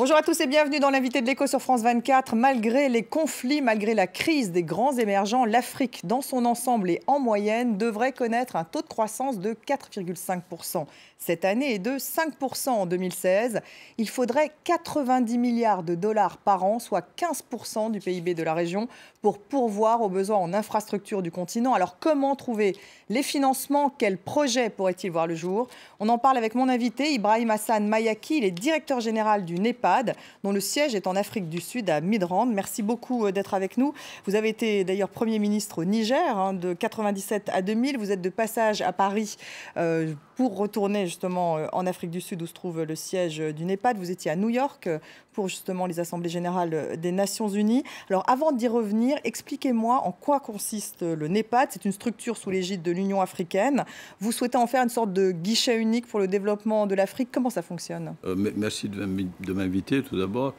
Bonjour à tous et bienvenue dans l'invité de l'écho sur France 24. Malgré les conflits, malgré la crise des grands émergents, l'Afrique dans son ensemble et en moyenne devrait connaître un taux de croissance de 4,5% cette année est de 5% en 2016. Il faudrait 90 milliards de dollars par an, soit 15% du PIB de la région, pour pourvoir aux besoins en infrastructures du continent. Alors comment trouver les financements Quels projets pourraient-ils voir le jour On en parle avec mon invité, Ibrahim Hassan Mayaki. Il est directeur général du NEPAD, dont le siège est en Afrique du Sud, à Midrand. Merci beaucoup euh, d'être avec nous. Vous avez été d'ailleurs Premier ministre au Niger hein, de 1997 à 2000. Vous êtes de passage à Paris euh, pour retourner justement euh, en Afrique du Sud où se trouve le siège euh, du NEPAD. Vous étiez à New York euh, pour justement les assemblées générales des Nations Unies. Alors avant d'y revenir, expliquez-moi en quoi consiste le NEPAD. C'est une structure sous l'égide de l'Union africaine. Vous souhaitez en faire une sorte de guichet unique pour le développement de l'Afrique. Comment ça fonctionne Merci de m'inviter tout d'abord.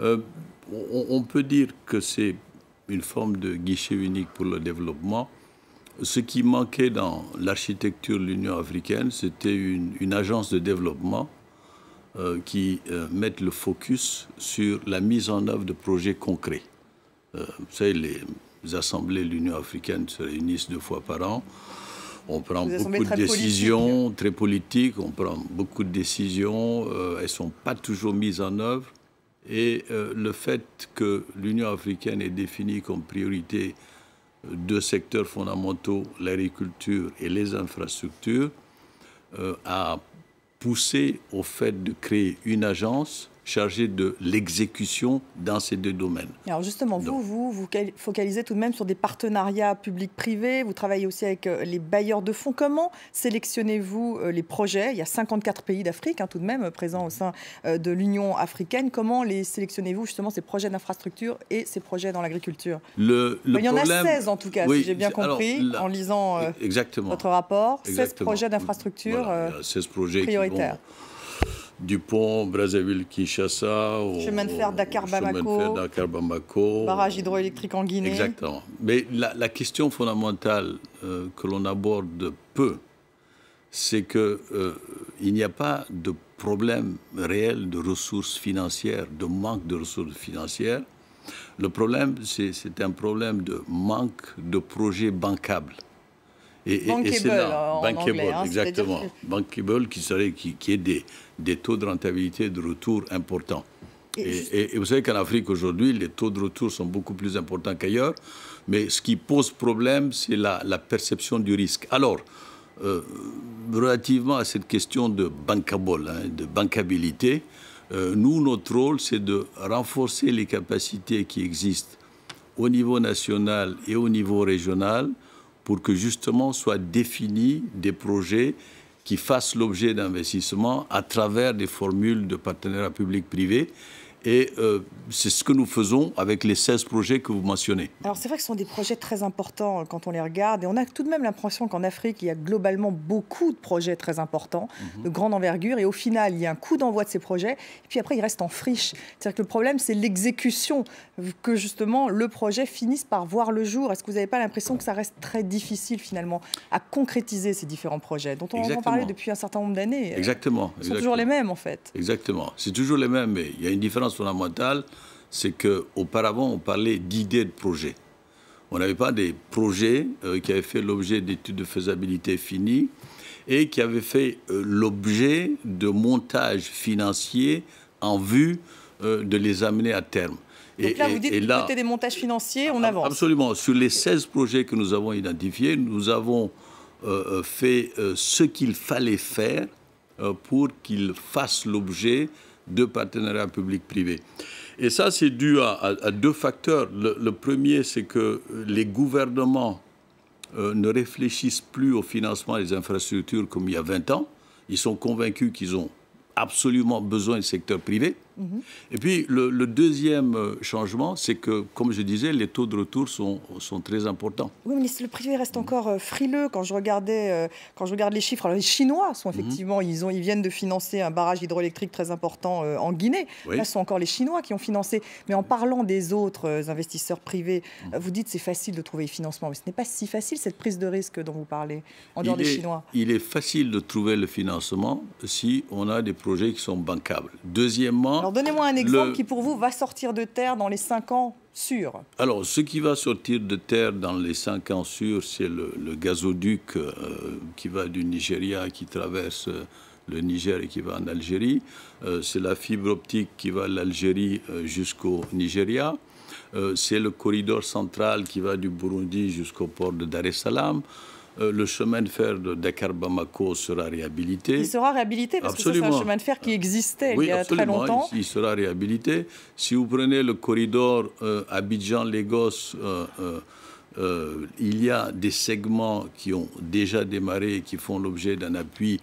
on peut dire que c'est une forme de guichet unique pour le développement ce qui manquait dans l'architecture de l'Union africaine, c'était une, agence de développement euh, qui euh, mette le focus sur la mise en œuvre de projets concrets. Euh, vous savez, les assemblées de l'Union africaine se réunissent deux fois par an. On prend beaucoup de décisions très politiques, on prend beaucoup de décisions, elles ne sont pas toujours mises en œuvre. Et le fait que l'Union africaine est définie comme priorité deux secteurs fondamentaux, l'agriculture et les infrastructures, euh, a poussé au fait de créer une agence chargé de l'exécution dans ces deux domaines. Alors justement, vous, vous, vous focalisez tout de même sur des partenariats publics-privés, vous travaillez aussi avec euh, les bailleurs de fonds. Comment sélectionnez-vous euh, les projets Il y a 54 pays d'Afrique hein, tout de même euh, présents au sein de l'Union africaine. Comment les sélectionnez-vous justement ces projets d'infrastructure et ces projets dans l'agriculture Il y en a 16 en tout cas, si j'ai bien compris, en lisant votre rapport. Exactement. 16 projets d'infrastructure prioritaires. Du pont Brazzaville-Kinshasa. Chemin de fer Dakar-Bamako. barrage hydroélectrique en Guinée. Exactement. Mais la, question fondamentale euh, que l'on aborde peu, c'est qu'il euh, n'y a pas de problème réel de ressources financières, de manque de ressources financières. Le problème, c'est un problème de manque de projets bancables. Et, bankable, en bankable, hein, exactement. Bankable qui serait qui, qui est des, des taux de rentabilité de retour importants. Et, vous savez qu'en Afrique aujourd'hui, les taux de retour sont beaucoup plus importants qu'ailleurs, mais ce qui pose problème, c'est la, perception du risque. Alors, euh, relativement à cette question de bankable, hein, de bankabilité, euh, nous, notre rôle, c'est de renforcer les capacités qui existent au niveau national et au niveau régional pour que justement soient définis des projets qui fassent l'objet d'investissements à travers des formules de partenariat public-privé et euh, c'est ce que nous faisons avec les 16 projets que vous mentionnez. Alors c'est vrai que ce sont des projets très importants euh, quand on les regarde. Et on a tout de même l'impression qu'en Afrique, il y a globalement beaucoup de projets très importants, mhm. de grande envergure. Et au final, il y a un coup d'envoi de ces projets. Et puis après, ils restent en friche. C'est-à-dire que le problème, c'est l'exécution, euh, que justement le projet finisse par voir le jour. Est-ce que vous n'avez pas l'impression que ça reste très difficile finalement à concrétiser ces différents projets dont on en parlé depuis un certain nombre d'années Exactement. C'est toujours les mêmes en fait. Exactement. C'est toujours les mêmes, mais il y a une différence fondamentale, c'est qu'auparavant, on parlait d'idées de projets. On n'avait pas des projets euh, qui avaient fait l'objet d'études de faisabilité finies et qui avaient fait euh, l'objet de montages financiers en vue euh, de les amener à terme. et, là, vous dites et, côté des montages financiers, on avance. Absolument. Sur les 16 projets que nous avons identifiés, nous avons fait ce qu'il fallait faire pour qu'ils fassent l'objet de partenariats public-privé. Et ça, c'est dû à, deux facteurs. Le, premier, c'est que euh, les gouvernements euh, ne réfléchissent plus au financement des infrastructures comme il y a 20 ans. Ils sont convaincus qu'ils ont absolument besoin du secteur privé. Et puis le, deuxième euh, changement, c'est que, comme je disais, les taux de retour sont, très importants. Oui, mais le privé reste encore euh, frileux. Quand je regardais, euh, quand je regarde les chiffres, alors les Chinois sont mhm. effectivement, ils, ont, ils viennent de financer un barrage hydroélectrique très important en Guinée. Là, ce sont encore les Chinois qui ont financé. Mais en parlant des autres investisseurs privés, mhm. vous dites c'est facile de trouver les financements, mais ce n'est pas si facile cette prise de risque dont vous parlez en dehors des Chinois. Il est facile de trouver le financement si on a des projets qui sont bancables. Deuxièmement, donnez-moi un exemple qui pour vous va sortir de terre dans les 5 ans sûrs. Alors ce qui va sortir de terre dans les 5 ans sûrs, c'est le, gazoduc euh, qui va du Nigeria, qui traverse... Euh, le Niger et qui va en Algérie. Euh, c'est la fibre optique qui va de l'Algérie jusqu'au Nigeria. c'est le corridor central qui va du Burundi jusqu'au port de Dar es Salaam. Euh, le chemin de fer de Dakar-Bamako sera réhabilité. Il sera réhabilité parce que c'est un chemin de fer qui existait il y a très longtemps. Il, sera réhabilité. Si vous prenez le corridor euh, Abidjan-Lagos, euh, il y a des segments qui ont déjà démarré et qui font l'objet d'un appui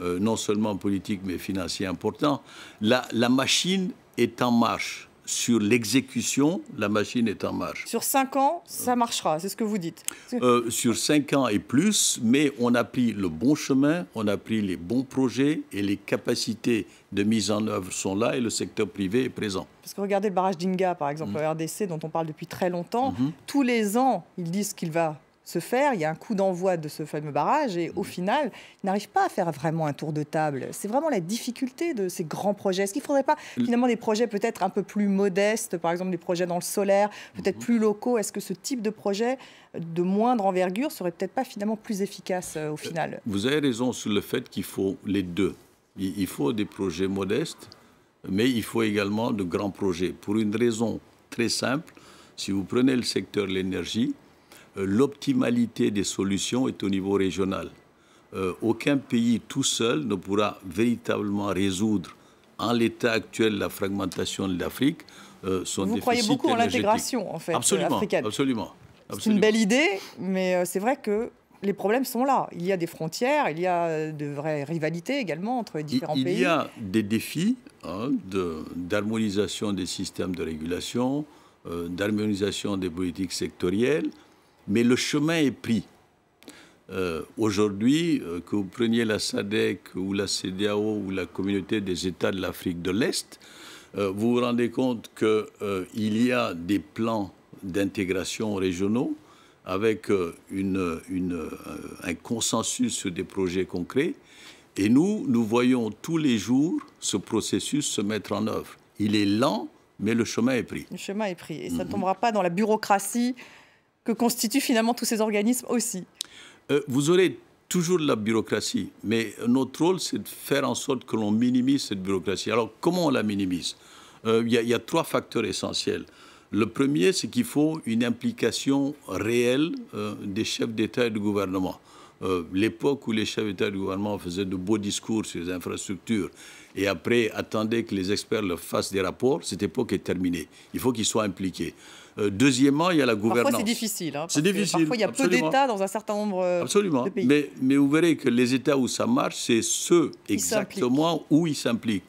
non seulement politique mais financier important. la machine est en marche sur l'exécution, la machine est en marche. Sur cinq ans, ça marchera, c'est ce que vous dites. Euh, sur cinq ans et plus, mais on a pris le bon chemin, on a pris les bons projets et les capacités de mise en œuvre sont là et le secteur privé est présent. Parce que regardez le barrage d'Inga, par exemple, mhm. RDC, dont on parle depuis très longtemps, mhm. tous les ans, ils disent qu'il va se faire. Il y a un coup d'envoi de ce fameux barrage et au mmh. final, ils n'arrivent pas à faire vraiment un tour de table. C'est vraiment la difficulté de ces grands projets. Est-ce qu'il ne faudrait pas finalement des projets peut-être un peu plus modestes, par exemple des projets dans le solaire, peut-être mmh. plus locaux Est-ce que ce type de projet de moindre envergure serait peut-être pas finalement plus efficace euh, au euh, final Vous avez raison sur le fait qu'il faut les deux. Il faut des projets modestes, mais il faut également de grands projets. Pour une raison très simple, si vous prenez le secteur de l'énergie, euh, l'optimalité des solutions est au niveau régional. Euh, aucun pays tout seul ne pourra véritablement résoudre en l'état actuel la fragmentation de l'Afrique. Euh, Vous croyez beaucoup en l'intégration africaine. Absolument. C'est une belle idée, mais c'est vrai que les problèmes sont là. Il y a des frontières, il y a de vraies rivalités également entre les différents pays. Il y a des défis hein, d'harmonisation des systèmes de régulation, d'harmonisation des politiques sectorielles, mais le chemin est pris. Euh, aujourd'hui, euh, que vous preniez la SADEC ou la CDAO ou la communauté des États de l'Afrique de l'Est, euh, vous vous rendez compte qu'il y a des plans d'intégration régionaux avec une, un consensus sur des projets concrets. Et nous, nous voyons tous les jours ce processus se mettre en œuvre. Il est lent, mais le chemin est pris. Le chemin est pris. Et ça ne mhm. tombera pas dans la bureaucratie que constituent finalement tous ces organismes aussi. Euh, vous aurez toujours de la bureaucratie, mais notre rôle, c'est de faire en sorte que l'on minimise cette bureaucratie. Alors, comment on la minimise euh, Il y, a trois facteurs essentiels. Le premier, c'est qu'il faut une implication réelle euh, des chefs d'État et de gouvernement. Euh, l'époque où les chefs d'État du gouvernement faisaient de beaux discours sur les infrastructures et après attendaient que les experts leur fassent des rapports, cette époque est terminée. Il faut qu'ils soient impliqués. Euh, deuxièmement, il y a la gouvernance. Parfois, c'est difficile. Hein, c'est difficile. Parfois, il y a peu d'États dans un certain nombre euh, de pays. Mais, mais vous verrez que les États où ça marche, c'est ceux exactement où ils s'impliquent.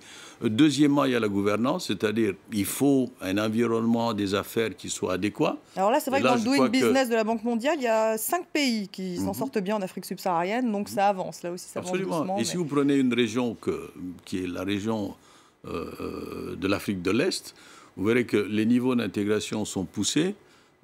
Deuxièmement, il y a la gouvernance, c'est-à-dire il faut un environnement des affaires qui soit adéquat. Alors là, c'est vrai que dans le doing business de la Banque mondiale, il y a cinq pays qui s'en mhm. sortent bien en Afrique subsaharienne, donc ça avance. Là aussi, ça Absolument. avance Et si vous prenez une région qui est la région euh, euh, de l'Afrique de l'Est, vous verrez que les niveaux d'intégration sont poussés,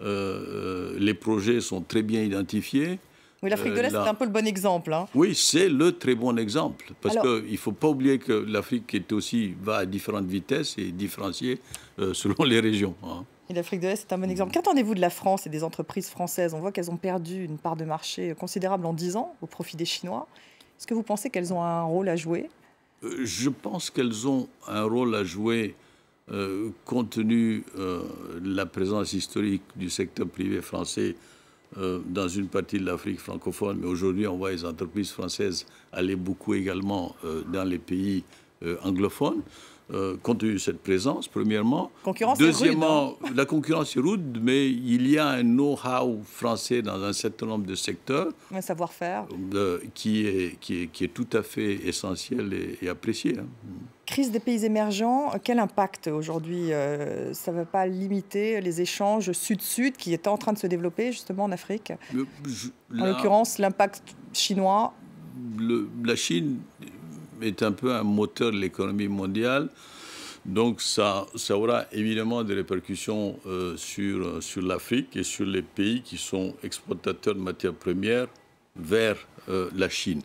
euh, les projets sont très bien identifiés, oui, l'Afrique de euh, l'Est c'est est un peu le bon exemple. Hein. Oui, c'est le très bon exemple. Parce qu'il ne faut pas oublier que l'Afrique est aussi, va à différentes vitesses et différenciée euh, selon les régions. Hein. Et l'Afrique de l'Est est un bon exemple. Qu'attendez-vous de la France et des entreprises françaises On voit qu'elles ont perdu une part de marché considérable en 10 ans au profit des Chinois. Est-ce que vous pensez qu'elles ont un rôle à jouer euh, Je pense qu'elles ont un rôle à jouer compte tenu de la présence historique du secteur privé français euh, dans une partie de l'Afrique francophone, mais aujourd'hui, on voit les entreprises françaises aller beaucoup également euh, dans les pays euh, anglophones. compte tenu de cette présence, premièrement. Concurrence Deuxièmement, hein. la concurrence est rude, mais il y a un know-how français dans un certain nombre de secteurs. Un savoir-faire. Qui, qui, est, qui, est, tout à fait essentiel et, apprécié. Hein crise des pays émergents, euh, quel impact aujourd'hui euh, Ça ne va pas limiter les échanges sud-sud qui étaient en train de se développer justement en Afrique En l'occurrence, l'impact chinois La Chine est un peu un moteur de l'économie mondiale. Donc ça, ça aura évidemment des répercussions euh, sur, sur l'Afrique et sur les pays qui sont exportateurs de matières premières vers la Chine.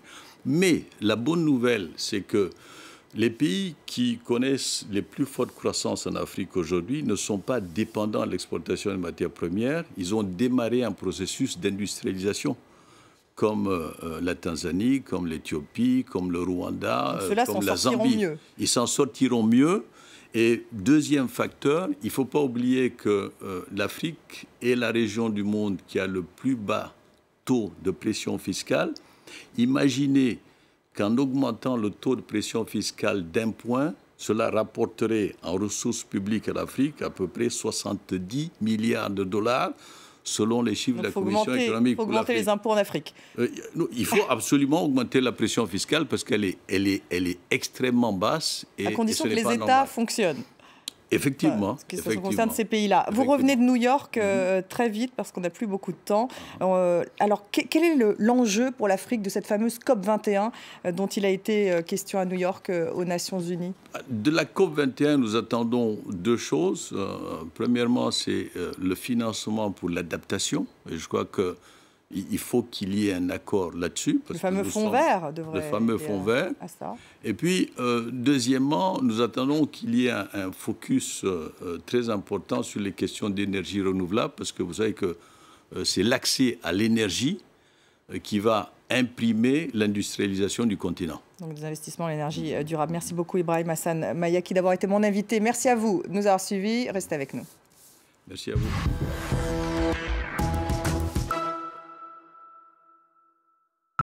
Mais la bonne nouvelle, c'est que les pays qui connaissent les plus fortes croissances en Afrique aujourd'hui ne sont pas dépendants à l'exportation de matières premières. Ils ont démarré un processus d'industrialisation, comme euh, la Tanzanie, comme l'Éthiopie, comme le Rwanda, euh, comme la Zambie. Ils s'en sortiront mieux. Et deuxième facteur, il ne faut pas oublier que euh, l'Afrique est la région du monde qui a le plus bas taux de pression fiscale. Imaginez qu'en augmentant le taux de pression fiscale d'un point, cela rapporterait en ressources publiques à l'Afrique à peu près 70 milliards de dollars, selon les chiffres de la Commission économique. Il faut augmenter les impôts en Afrique. Euh, il faut absolument augmenter la pression fiscale parce qu'elle est, extrêmement basse. Et, à condition que les États fonctionnent. Effectivement. ces pays-là. Vous revenez de New York euh, mm-hmm. très vite parce qu'on n'a plus beaucoup de temps. Euh, alors, quel est l'enjeu pour l'Afrique de cette fameuse COP21 euh, dont il a été question à New York aux Nations Unies De la COP21, nous attendons deux choses. premièrement, c'est le financement pour l'adaptation. Et je crois que il faut qu'il y ait un accord là-dessus. Le fameux fonds vert devrait. Le fameux fonds euh, vert. À ça. Et puis, euh, deuxièmement, nous attendons qu'il y ait un, focus euh, très important sur les questions d'énergie renouvelable, parce que vous savez que c'est l'accès à l'énergie qui va imprimer l'industrialisation du continent. Donc des investissements en énergie durable. Merci beaucoup Ibrahim Hassan Mayaki d'avoir été mon invité. Merci à vous de nous avoir suivis. Restez avec nous. Merci à vous.